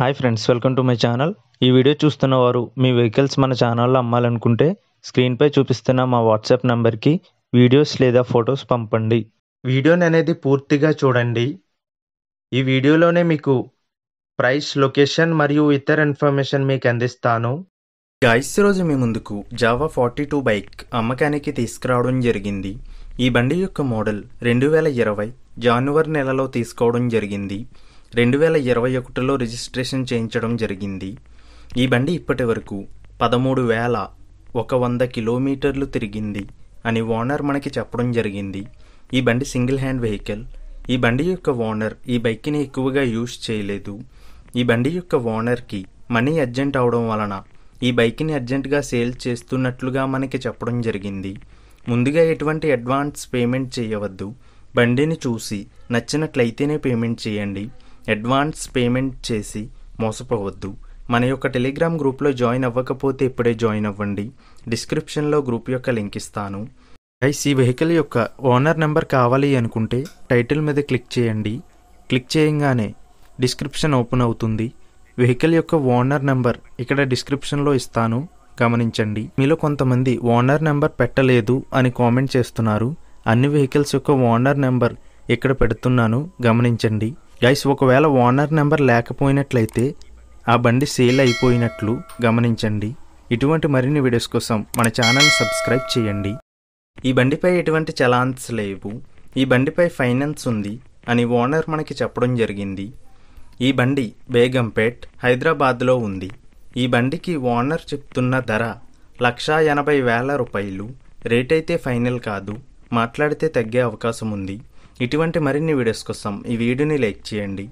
hi friends welcome to my channel ఈ video చూస్తున్న వారు మీ వెహికల్స్ మన ఛానల్లో అమ్మాలనుకుంటే స్క్రీన్పై చూపిస్తున్న మా వాట్సాప్ నెంబర్కి వీడియోస్ లేదా ఫొటోస్ పంపండి వీడియోని అనేది పూర్తిగా చూడండి ఈ వీడియోలోనే మీకు ప్రైస్ లొకేషన్ మరియు ఇతర ఇన్ఫర్మేషన్ మీకు అందిస్తాను గాయస్ రోజు మీ ముందుకు జావా ఫార్టీ టూ బైక్ అమ్మకానికి తీసుకురావడం జరిగింది ఈ బండి యొక్క మోడల్ రెండు వేల ఇరవై జనవరి నెలలో తీసుకోవడం జరిగింది రెండు వేల ఇరవై ఒకటిలో రిజిస్ట్రేషన్ చేయించడం జరిగింది ఈ బండి ఇప్పటి వరకు పదమూడు వేల ఒక వంద కిలోమీటర్లు తిరిగింది అని ఓనర్ మనకి చెప్పడం జరిగింది ఈ బండి సింగిల్ హ్యాండ్ వెహికల్ ఈ బండి యొక్క ఓనర్ ఈ బైక్ని ఎక్కువగా యూజ్ చేయలేదు ఈ బండి యొక్క ఓనర్కి మనీ అర్జెంట్ అవడం వలన ఈ బైక్ని అర్జెంటుగా సేల్ చేస్తున్నట్లుగా మనకి చెప్పడం జరిగింది ముందుగా ఎటువంటి అడ్వాన్స్ పేమెంట్ చేయవద్దు బండిని చూసి నచ్చినట్లయితేనే పేమెంట్ చేయండి అడ్వాన్స్ పేమెంట్ చేసి మోసపోవద్దు మన యొక్క టెలిగ్రామ్ గ్రూప్లో జాయిన్ అవ్వకపోతే ఇప్పుడే జాయిన్ అవ్వండి డిస్క్రిప్షన్లో గ్రూప్ యొక్క లింక్ ఇస్తాను గైస్ ఈ వెహికల్ యొక్క ఓనర్ నెంబర్ కావాలి అనుకుంటే టైటిల్ మీద క్లిక్ చేయండి క్లిక్ చేయంగానే డిస్క్రిప్షన్ ఓపెన్ అవుతుంది వెహికల్ యొక్క ఓనర్ నెంబర్ ఇక్కడ డిస్క్రిప్షన్లో ఇస్తాను గమనించండి మీలో కొంతమంది ఓనర్ నెంబర్ పెట్టలేదు అని కామెంట్ చేస్తున్నారు అన్ని వెహికల్స్ యొక్క ఓనర్ నెంబర్ ఇక్కడ పెడుతున్నాను గమనించండి గైస్ ఒకవేళ ఓనర్ నెంబర్ లేకపోయినట్లయితే ఆ బండి సేల్ అయిపోయినట్లు గమనించండి ఇటువంటి మరిన్ని వీడియోస్ కోసం మన ఛానల్ సబ్స్క్రైబ్ చేయండి ఈ బండిపై ఎటువంటి చలాన్స్ లేవు ఈ బండిపై ఫైనాన్స్ ఉంది అని ఓనర్ మనకి చెప్పడం జరిగింది ఈ బండి బేగంపేట్ హైదరాబాద్లో ఉంది ఈ బండికి ఓనర్ చెప్తున్న ధర లక్షా ఎనభై వేల రూపాయలు రేట్ అయితే ఫైనల్ కాదు మాట్లాడితే తగ్గే అవకాశం ఉంది ఇటువంటి మరిన్ని వీడియోస్ కోసం ఈ వీడియోని లైక్ చేయండి